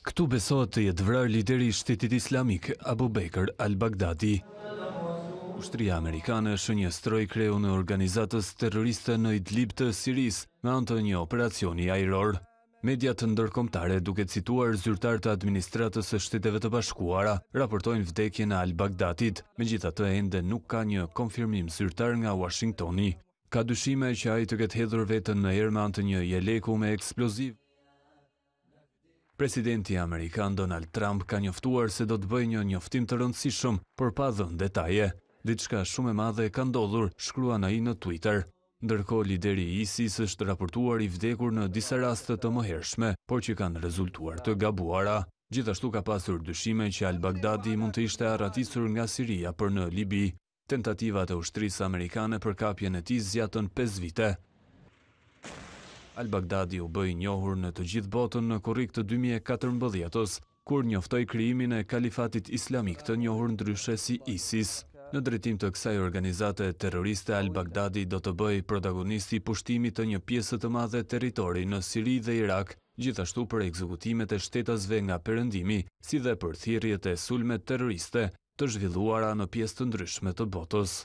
Këtu besohet të jetë vrar lideri shtetit islamik Abu Bakr al-Baghdadi. Ushtria Amerikane është një stroj kreu në organizatës terroriste në Idlib të Siris në antë një operacioni ajror. Mediat të ndërkomtare duke cituar zyrtar të administratës e shteteve të bashkuara raportojnë vdekje në al-Baghdadit, me gjitha të ende nuk ka një konfirmim zyrtar nga Washingtoni. Ka dyshime që a i të këtë hedhur vetën në ermant një jeleku me eksploziv. Presidenti Amerikan Donald Trump ka njoftuar se do të bëjë një njoftim të rëndësishëm, por pa dhënë detaje. Diçka shumë e madhe ka ndodhur, shkruan ai në Twitter. Ndërko, lideri ISIS është raportuar i vdekur në disa rastet të mëhershme, por që kanë rezultuar të gabuara. Gjithashtu ka pasur dyshime që Al-Baghdadi mund të ishte arratisur nga Siria për në Libi. Tentativat e ushtrisë amerikane për kapjen e tij zgjatën 5 vite. Al-Baghdadi u bëj njohur në të gjithë botën në korik të 2014-ës, kur njoftoj kryimin e kalifatit islamik të njohur në dryshe si ISIS. Në dretim të kësaj organizate, terroriste Al-Baghdadi do të bëj protagonisti pushtimit të një pjesët të madhe teritori në Siri dhe Irak, gjithashtu për ekzekutimet e shtetasve nga përëndimi, si dhe për thirjet e sulmet terroriste të zhvilluara në pjesë të ndryshme të botës.